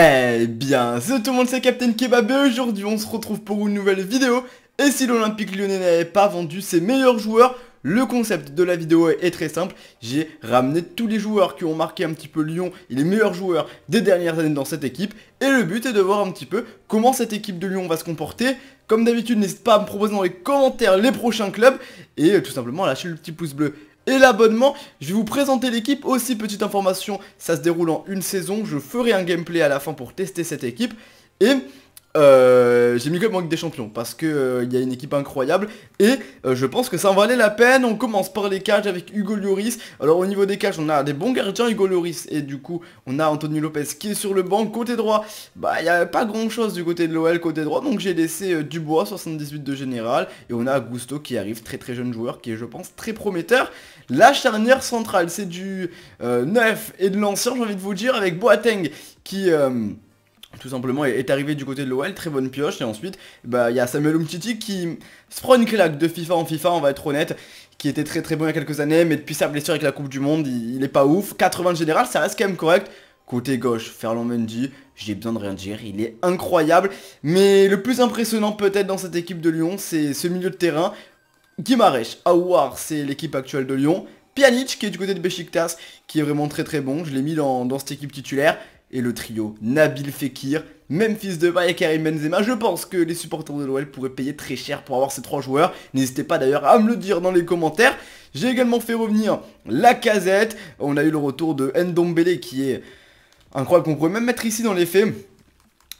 Eh bien, salut tout le monde, c'est Captain Kebab et aujourd'hui on se retrouve pour une nouvelle vidéo. Et si l'Olympique Lyonnais n'avait pas vendu ses meilleurs joueurs, le concept de la vidéo est très simple, j'ai ramené tous les joueurs qui ont marqué un petit peu Lyon et les meilleurs joueurs des dernières années dans cette équipe et le but est de voir un petit peu comment cette équipe de Lyon va se comporter. Comme d'habitude, n'hésite pas à me proposer dans les commentaires les prochains clubs et euh, tout simplement à lâcher le petit pouce bleu et l'abonnement. Je vais vous présenter l'équipe. Aussi, petite information, ça se déroule en une saison. Je ferai un gameplay à la fin pour tester cette équipe. Et euh, j'ai mis que Manque des Champions parce qu'il euh, y a une équipe incroyable et euh, je pense que ça en valait la peine. On commence par les cages avec Hugo Lloris. Alors au niveau des cages, on a des bons gardiens Hugo Lloris et du coup on a Anthony Lopez qui est sur le banc côté droit. Bah il n'y a pas grand chose du côté de l'OL côté droit donc j'ai laissé Dubois 78 de général et on a Gusto qui arrive très très jeune joueur qui est je pense très prometteur. La charnière centrale c'est du neuf et de l'ancien j'ai envie de vous dire avec Boateng qui tout simplement, est arrivé du côté de l'OL, très bonne pioche, et ensuite, bah, il y a Samuel Umtiti qui se prend une claque de FIFA en FIFA, on va être honnête, qui était très très bon il y a quelques années, mais depuis sa blessure avec la Coupe du Monde, il, est pas ouf, 80 de général, ça reste quand même correct, côté gauche, Ferland Mendy, j'ai besoin de rien dire, il est incroyable, mais le plus impressionnant peut-être dans cette équipe de Lyon, c'est ce milieu de terrain, Guimarèche, Aouar, c'est l'équipe actuelle de Lyon, Pjanic qui est du côté de Besiktas, qui est vraiment très très bon, je l'ai mis dans cette équipe titulaire, et le trio Nabil Fekir, Memphis de et Karim Benzema. Je pense que les supporters de l'OL pourraient payer très cher pour avoir ces trois joueurs. N'hésitez pas d'ailleurs à me le dire dans les commentaires. J'ai également fait revenir la casette. On a eu le retour de Ndombele qui est incroyable qu'on pourrait même mettre ici dans les faits.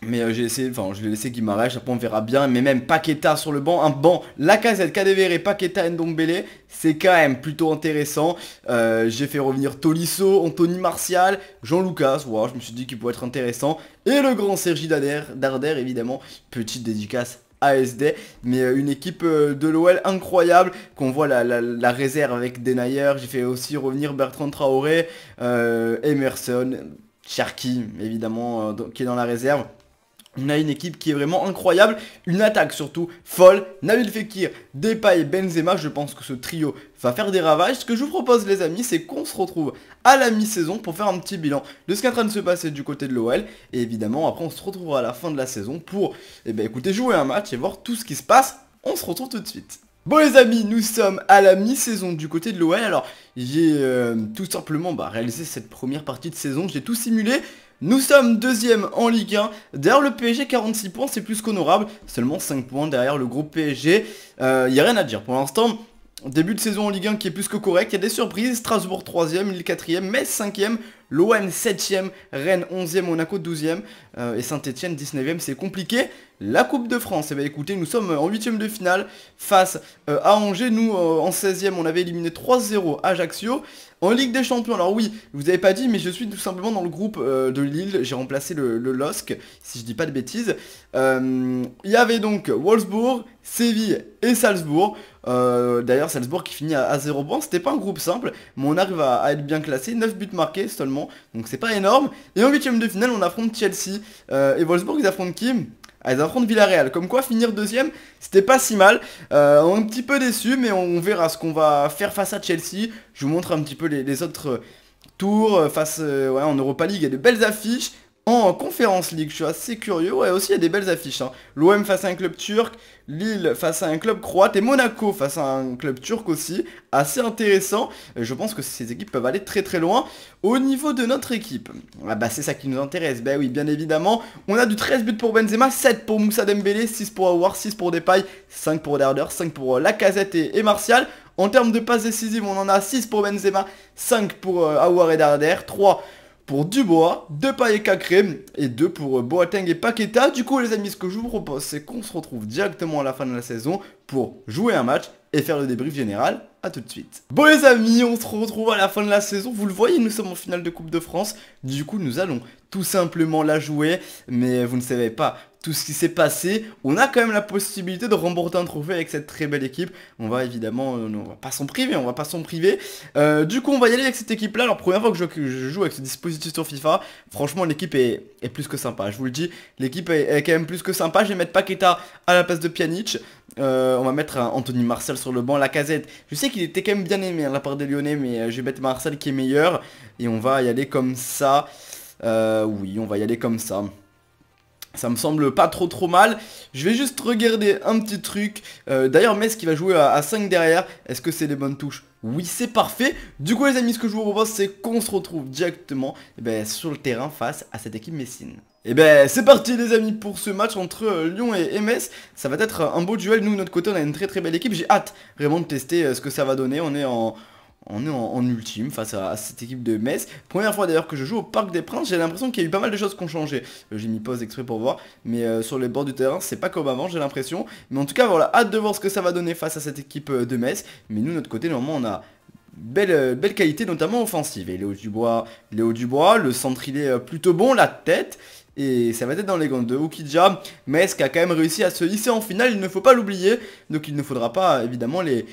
Mais euh, j'ai essayé, enfin je l'ai laissé Guimaraes, après on verra bien, mais même Paqueta sur le banc, un banc, Lacazette, KDVR et Paqueta Ndombele, c'est quand même plutôt intéressant. Euh, j'ai fait revenir Tolisso, Anthony Martial, Jean-Lucas, je me suis dit qu'il pouvait être intéressant. Et le grand Sergi Darder, évidemment, petite dédicace ASD, mais euh, une équipe de l'OL incroyable, qu'on voit la, réserve avec Denayer, j'ai fait aussi revenir Bertrand Traoré, Emerson, Sharky évidemment, qui est dans la réserve. On a une équipe qui est vraiment incroyable, une attaque surtout folle. Nabil Fekir, Depay et Benzema, je pense que ce trio va faire des ravages. Ce que je vous propose les amis, c'est qu'on se retrouve à la mi-saison pour faire un petit bilan de ce qui est en train de se passer du côté de l'OL. Et évidemment, après on se retrouvera à la fin de la saison pour, eh ben, écoutez, jouer un match et voir tout ce qui se passe. On se retrouve tout de suite. Bon les amis, nous sommes à la mi-saison du côté de l'OL, alors j'ai euh, tout simplement bah, réalisé cette première partie de saison, j'ai tout simulé, nous sommes deuxième en Ligue 1. Derrière le PSG, 46 points, c'est plus qu'honorable. Seulement 5 points derrière le groupe PSG. Il euh, n'y a rien à dire pour l'instant. Début de saison en Ligue 1 qui est plus que correct, il y a des surprises, Strasbourg 3ème, Lille 4ème, Metz 5ème, l'OM 7ème, Rennes 11ème, Monaco 12ème euh, et Saint-Etienne 19ème, c'est compliqué la Coupe de France. Et eh bien écoutez, nous sommes en huitième de finale face euh, à Angers. Nous, euh, en 16 ème on avait éliminé 3-0 Ajaccio. En Ligue des Champions, alors oui, vous n'avez pas dit, mais je suis tout simplement dans le groupe euh, de Lille. J'ai remplacé le, LOSC, si je dis pas de bêtises. Il y avait donc Wolfsburg, Séville et Salzbourg. D'ailleurs, Salzbourg qui finit à, 0 points. C'était pas un groupe simple, mais on arrive à, être bien classé. 9 buts marqués seulement, donc c'est pas énorme. Et en huitième de finale, on affronte Chelsea. et Wolfsburg, ils affrontent qui elles ah, affrontent Villarreal. Comme quoi, finir deuxième, c'était pas si mal. Euh, un petit peu déçu, mais on verra ce qu'on va faire face à Chelsea. Je vous montre un petit peu les, autres euh, tours euh, face en Europa League. Il y a de belles affiches. En Conférence League, je suis assez curieux. et aussi, il y a des belles affiches. Hein. L'OM face à un club turc, Lille face à un club croate et Monaco face à un club turc aussi. Assez intéressant. Euh, je pense que ces équipes peuvent aller très très loin au niveau de notre équipe. Ah bah, c'est ça qui nous intéresse. Bah oui, bien évidemment. On a du 13 buts pour Benzema, 7 pour Moussa Dembélé, 6 pour Aouar, 6 pour Depay, 5 pour Derder, 5 pour euh, Lacazette et, et Martial. En termes de passes décisives, on en a 6 pour Benzema, 5 pour euh, Aouar et Darder, 3 pour Dubois, deux paillets crème et deux pour euh, Boateng et Paqueta. Du coup les amis, ce que je vous propose c'est qu'on se retrouve directement à la fin de la saison pour jouer un match et faire le débrief général. A tout de suite. Bon les amis, on se retrouve à la fin de la saison. Vous le voyez, nous sommes en finale de Coupe de France. Du coup, nous allons tout simplement la jouer. Mais vous ne savez pas tout ce qui s'est passé. On a quand même la possibilité de remporter un trophée avec cette très belle équipe. On va évidemment, euh, on va pas s'en priver, on va pas s'en priver. Euh, du coup, on va y aller avec cette équipe-là. Alors, première fois que je, joue avec ce dispositif sur FIFA, franchement, l'équipe est, plus que sympa. Je vous le dis, l'équipe est, quand même plus que sympa. Je vais mettre Paqueta à la place de Pjanic. Euh, on va mettre Anthony Marcel sur le banc, la casette. Je sais qu'il était quand même bien aimé à hein, la part des Lyonnais, mais je vais mettre Marcel qui est meilleur. Et on va y aller comme ça. oui, on va y aller comme ça. Ça me semble pas trop trop mal. Je vais juste regarder un petit truc. Euh, d'ailleurs, Metz qui va jouer à, 5 derrière. Est-ce que c'est des bonnes touches Oui, c'est parfait. Du coup, les amis, ce que je vous propose, c'est qu'on se retrouve directement eh ben, sur le terrain face à cette équipe messine. Et eh ben c'est parti les amis pour ce match entre euh, Lyon et MS Ça va être un beau duel, nous de notre côté on a une très très belle équipe J'ai hâte vraiment de tester euh, ce que ça va donner On est en, on est en, ultime face à, cette équipe de Metz. Première fois d'ailleurs que je joue au Parc des Princes, j'ai l'impression qu'il y a eu pas mal de choses qui ont changé. Euh, j'ai mis pause exprès pour voir, mais euh, sur les bords du terrain, c'est pas comme avant, j'ai l'impression. Mais en tout cas, voilà, hâte de voir ce que ça va donner face à cette équipe euh, de Metz. Mais nous, notre côté, normalement, on a Belle, belle, qualité, notamment offensive. Et Léo Dubois, Léo Dubois, le centre il est plutôt bon, la tête et ça va être dans les gants de Mais ce qui a quand même réussi à se hisser en finale, il ne faut pas l'oublier. Donc il ne faudra pas évidemment les,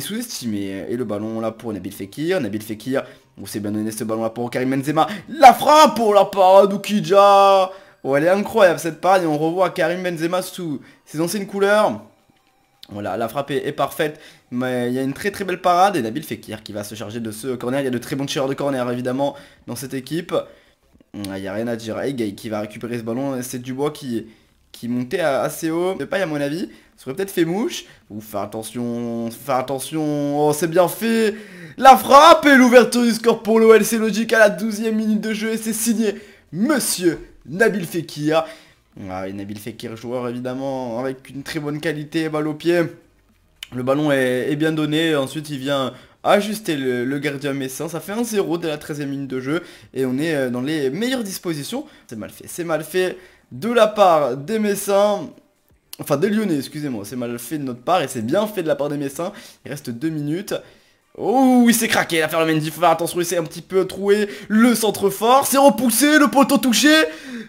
sous-estimer. Et le ballon là pour Nabil Fekir. Nabil Fekir, on s'est bien donné ce ballon là pour Karim Benzema. La frappe pour la parade Ukija. Oh elle est incroyable cette parade et on revoit Karim Benzema sous ses anciennes couleurs. Voilà, la frappe est, est parfaite, mais il y a une très très belle parade et Nabil Fekir qui va se charger de ce corner. Il y a de très bons tireurs de corner évidemment dans cette équipe. Il mm, n'y a rien à dire. qui va récupérer ce ballon. C'est Dubois qui, qui montait assez haut. De paille à mon avis. Ça aurait peut-être fait mouche. Ou faire attention. Faire attention. Oh, c'est bien fait. La frappe et l'ouverture du score pour l'OL. C'est logique à la 12e minute de jeu. Et c'est signé Monsieur Nabil Fekir. Ah, Nabil Fekir, joueur évidemment avec une très bonne qualité. Balle au pied. Le ballon est bien donné. Ensuite, il vient ajuster le, gardien messin. Ça fait un 0 dès la 13ème minute de jeu et on est euh, dans les meilleures dispositions. C'est mal fait, c'est mal fait de la part des messins. Enfin des Lyonnais, excusez-moi, c'est mal fait de notre part et c'est bien fait de la part des Messins. Il reste 2 minutes. Oh, il s'est craqué, faire le Mendy, faut faire attention, il s'est un petit peu troué le centre fort, c'est repoussé, le poteau touché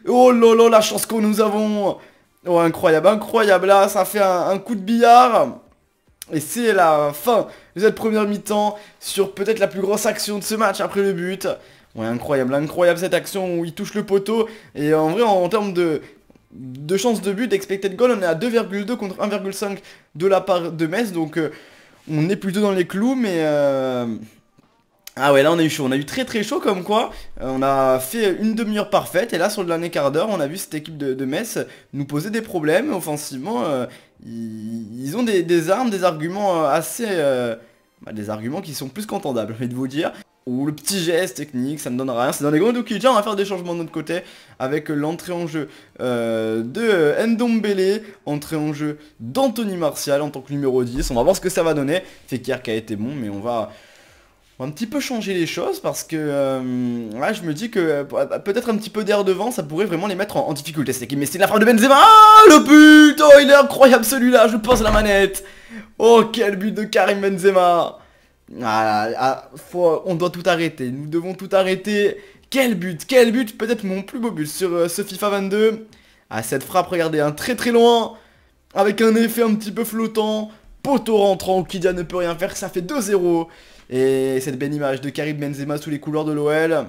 Oh là là, la chance que nous avons Oh, incroyable, incroyable, là, ça fait un coup de billard et c'est la fin de cette première mi-temps sur peut-être la plus grosse action de ce match après le but. Ouais, incroyable, incroyable cette action où il touche le poteau. Et en vrai, en, termes de, de chances de but, d'expected goal, on est à 2,2 contre 1,5 de la part de Metz. Donc euh, on est plutôt dans les clous, mais... Euh, ah ouais là on a eu chaud, on a eu très très chaud comme quoi euh, on a fait une demi-heure parfaite et là sur le dernier quart d'heure on a vu cette équipe de, de, Metz nous poser des problèmes offensivement euh, ils, ont des, armes, des arguments euh, assez... Bah, des arguments qui sont plus qu'entendables je de vous dire ou le petit geste technique ça ne donne rien, c'est dans les grands donc déjà on va faire des changements de notre côté avec l'entrée en jeu de Ndombele, entrée en jeu d'Anthony Martial en tant que numéro 10, on va voir ce que ça va donner, Fekir qui a été bon mais on va un petit peu changer les choses parce que euh, je me dis que euh, peut-être un petit peu d'air devant ça pourrait vraiment les mettre en, difficulté C'est qui mais c'est la frappe de Benzema ah, le but oh il est incroyable celui-là je pense à la manette oh quel but de Karim Benzema ah, ah on doit tout arrêter nous devons tout arrêter quel but quel but peut-être mon plus beau but sur euh, ce FIFA 22 à ah, cette frappe regardez un hein, très très loin avec un effet un petit peu flottant poteau rentrant Kidia ne peut rien faire ça fait 2-0 et cette belle image de Karim Benzema sous les couleurs de l'OL.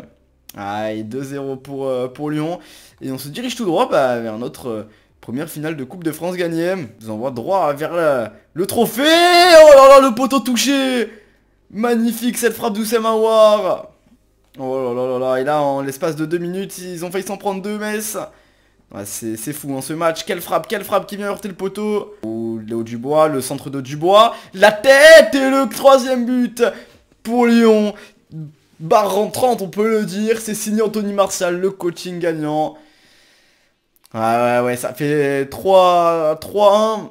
Aïe, 2-0 pour, euh, pour Lyon. Et on se dirige tout droit bah, vers notre euh, première finale de Coupe de France gagnée. On nous envoie droit vers le trophée. Oh là là, le poteau touché Magnifique cette frappe d'Oussem Aouar Oh là là là là, et là en l'espace de 2 minutes, ils ont failli s'en prendre 2 messes. C'est fou en hein, ce match, quelle frappe, quelle frappe qui vient heurter le poteau du bois, le centre de Dubois, la tête et le troisième but pour Lyon. Barre rentrante, on peut le dire. C'est signé Anthony Martial, le coaching gagnant. Ouais, ouais, ouais, ça fait 3... 3-1...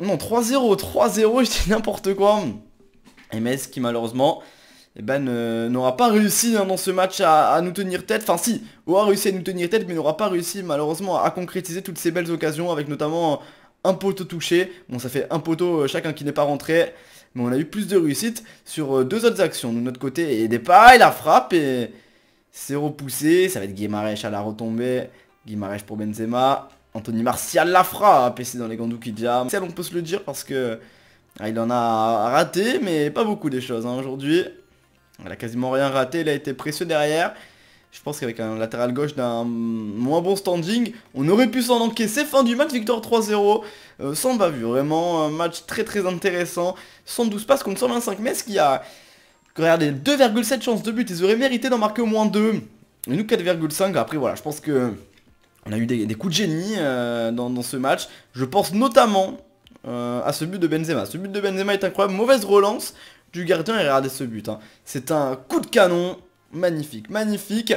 Non, 3-0, 3-0, je dis n'importe quoi. MS qui malheureusement eh ben, n'aura pas réussi hein, dans ce match à, nous tenir tête. Enfin si, aura réussi à nous tenir tête, mais n'aura pas réussi malheureusement à, concrétiser toutes ces belles occasions avec notamment un poteau touché. Bon, ça fait un poteau euh, chacun qui n'est pas rentré mais on a eu plus de réussite sur euh, deux autres actions. De notre côté, et des pas, il la frappe, et c'est repoussé. Ça va être Guimarèche à la retombée. Guimarèche pour Benzema. Anthony Martial la frappe, et dans les Gandoukidja. Martial, on peut se le dire, parce que ah, il en a raté, mais pas beaucoup des choses hein, aujourd'hui. Il a quasiment rien raté, il a été précieux derrière. Je pense qu'avec un latéral gauche d'un moins bon standing, on aurait pu s'en encaisser. Fin du match, victoire 3-0, sans bavure. Vraiment, un match très très intéressant. 112 passes contre 125 qu'il qui a... Regardez, 2,7 chances de but. Ils auraient mérité d'en marquer au moins 2. Et nous 4,5. Après, voilà, je pense que... On a eu des, coups de génie euh, dans, ce match. Je pense notamment euh, à ce but de Benzema. Ce but de Benzema est incroyable. Mauvaise relance du gardien et regardez ce but. Hein. C'est un coup de canon magnifique, magnifique.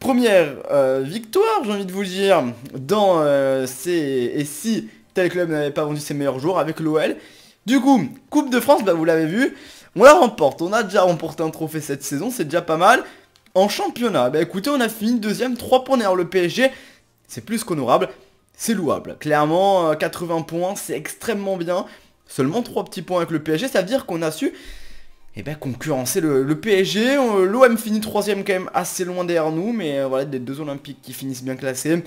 Première euh, victoire, j'ai envie de vous dire, dans euh, ces... Et si tel club n'avait pas vendu ses meilleurs jours avec l'OL. Du coup, Coupe de France, bah, vous l'avez vu, on la remporte. On a déjà remporté un trophée cette saison, c'est déjà pas mal. En championnat, bah écoutez, on a fini deuxième, 3 points derrière le PSG. C'est plus qu'honorable, c'est louable. Clairement, 80 euh, points, c'est extrêmement bien. Seulement trois petits points avec le PSG, ça veut dire qu'on a su et eh bien concurrencer le, PSG. Euh, L'OM finit troisième quand même assez loin derrière nous, mais euh, voilà, des deux Olympiques qui finissent bien classés.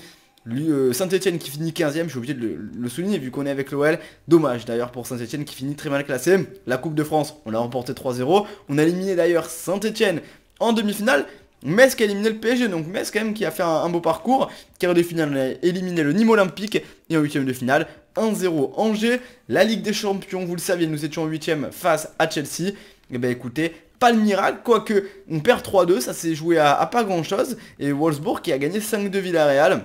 Euh, Saint-Etienne qui finit 15ème, je suis obligé de le, souligner vu qu'on est avec l'OL. Dommage d'ailleurs pour Saint-Etienne qui finit très mal classé. La Coupe de France, on l'a remporté 3-0. On a éliminé d'ailleurs Saint-Etienne en demi-finale. Metz qui a éliminé le PSG, donc Metz quand même qui a fait un, beau parcours. car de finale, on a éliminé le Nîmes Olympique. Et en huitième de finale, 1-0 Angers. La Ligue des Champions, vous le saviez, nous étions en huitième face à Chelsea. Eh bien écoutez, pas le miracle, quoique on perd 3-2, ça s'est joué à, pas grand chose, et Wolfsburg qui a gagné 5-2 Villarreal.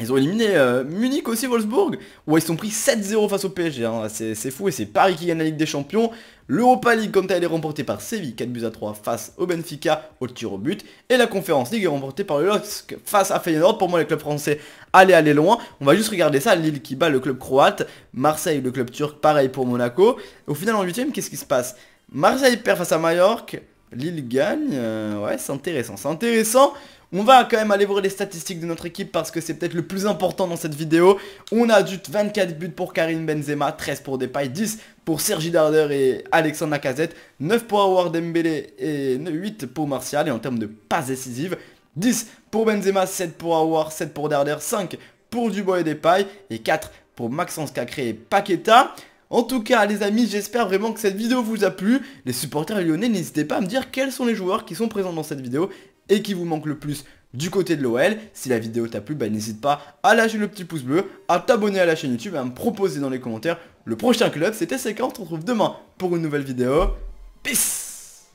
Ils ont éliminé euh, Munich aussi, Wolfsburg, où ils sont pris 7-0 face au PSG, hein. c'est fou, et c'est Paris qui gagne la Ligue des Champions. L'Europa League, comme à elle, est remportée par Séville, 4 buts à 3 face au Benfica, au tir au but. Et la Conférence League est remportée par le LOSC face à Feyenoord. Pour moi, les clubs français allez, aller loin. On va juste regarder ça. Lille qui bat le club croate, Marseille le club turc, pareil pour Monaco. Au final, en 8 qu'est-ce qui se passe Marseille perd face à Mallorca. Lille gagne. Euh, ouais, c'est intéressant. C'est intéressant. On va quand même aller voir les statistiques de notre équipe parce que c'est peut-être le plus important dans cette vidéo. On a du 24 buts pour Karim Benzema, 13 pour Depay, 10 pour Sergi Darder et Alexandre Lacazette, 9 pour Award Dembélé et 8 pour Martial. Et en termes de passes décisives, 10 pour Benzema, 7 pour Howard, 7 pour Darder, 5 pour Dubois et Depay et 4 pour Maxence Cacré et Paqueta. En tout cas les amis, j'espère vraiment que cette vidéo vous a plu. Les supporters lyonnais, n'hésitez pas à me dire quels sont les joueurs qui sont présents dans cette vidéo et qui vous manquent le plus du côté de l'OL. Si la vidéo t'a plu, bah, n'hésite pas à lâcher le petit pouce bleu, à t'abonner à la chaîne YouTube et à me proposer dans les commentaires le prochain club. C'était CK, on se retrouve demain pour une nouvelle vidéo. Peace